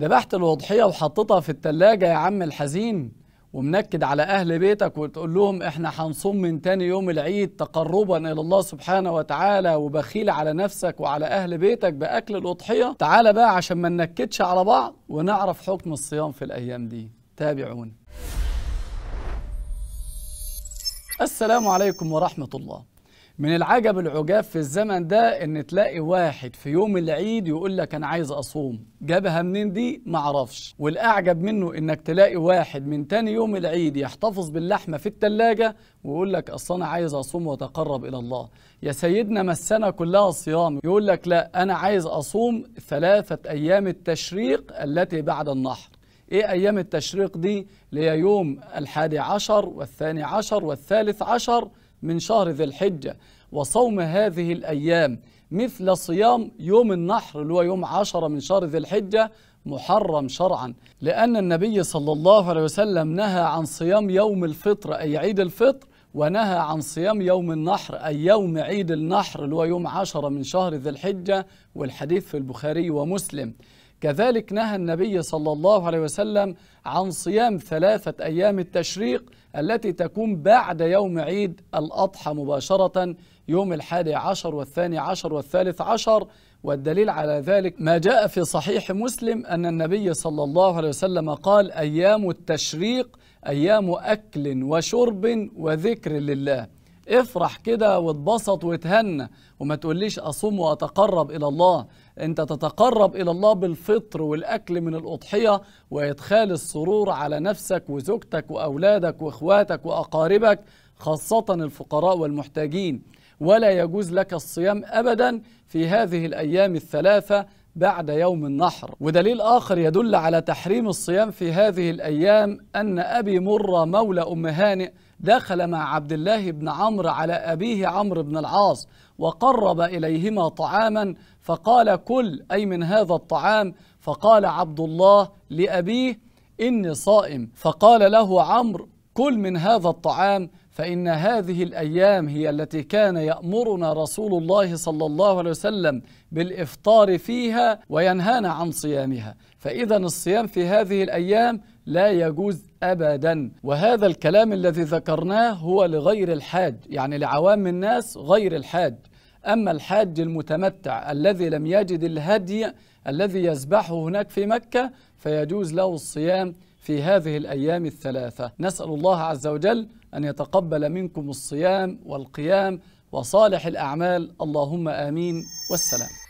ذبحت الأضحية وحطيتها في التلاجة يا عم الحزين ومنكد على أهل بيتك وتقول لهم إحنا هنصوم من تاني يوم العيد تقربا إلى الله سبحانه وتعالى وبخيل على نفسك وعلى أهل بيتك بأكل الأضحية تعالى بقى عشان ما ننكدش على بعض ونعرف حكم الصيام في الأيام دي تابعونا السلام عليكم ورحمة الله من العجب العجاب في الزمن ده ان تلاقي واحد في يوم العيد يقول لك انا عايز اصوم جابها منين دي معرفش والاعجب منه انك تلاقي واحد من تاني يوم العيد يحتفظ باللحمه في التلاجة ويقول لك اصل انا عايز اصوم واتقرب الى الله يا سيدنا ما السنه كلها صيام يقول لك لا انا عايز اصوم ثلاثه ايام التشريق التي بعد النحر ايه ايام التشريق دي اللي هي يوم الحادي عشر والثاني عشر والثالث عشر من شهر ذي الحجة وصوم هذه الأيام مثل صيام يوم النحر اللي هو يوم عشرة من شهر ذي الحجة محرم شرعا لأن النبي صلى الله عليه وسلم نهى عن صيام يوم الفطر أي عيد الفطر ونهى عن صيام يوم النحر أي يوم عيد النحر اللي هو يوم عشرة من شهر ذي الحجة والحديث في البخاري ومسلم كذلك نهى النبي صلى الله عليه وسلم عن صيام ثلاثة أيام التشريق التي تكون بعد يوم عيد الأضحى مباشرة يوم الحادي عشر والثاني عشر والثالث عشر والدليل على ذلك ما جاء في صحيح مسلم أن النبي صلى الله عليه وسلم قال أيام التشريق أيام أكل وشرب وذكر لله افرح كده واتبسط واتهنى وما تقوليش اصوم واتقرب الى الله انت تتقرب الى الله بالفطر والاكل من الاضحيه وادخال السرور على نفسك وزوجتك واولادك واخواتك واقاربك خاصه الفقراء والمحتاجين ولا يجوز لك الصيام ابدا في هذه الايام الثلاثه بعد يوم النحر ودليل آخر يدل على تحريم الصيام في هذه الأيام أن أبي مرة مولى أم هانئ دخل مع عبد الله بن عمرو على أبيه عمرو بن العاص وقرب إليهما طعاما فقال كل أي من هذا الطعام فقال عبد الله لأبيه إني صائم فقال له عمرو كل من هذا الطعام فإن هذه الأيام هي التي كان يأمرنا رسول الله صلى الله عليه وسلم بالإفطار فيها وينهانا عن صيامها فإذا الصيام في هذه الأيام لا يجوز ابدا وهذا الكلام الذي ذكرناه هو لغير الحاج يعني لعوام الناس غير الحاج اما الحاج المتمتع الذي لم يجد الهدي الذي يذبحه هناك في مكه فيجوز له الصيام في هذه الأيام الثلاثة نسأل الله عز وجل أن يتقبل منكم الصيام والقيام وصالح الأعمال اللهم آمين والسلام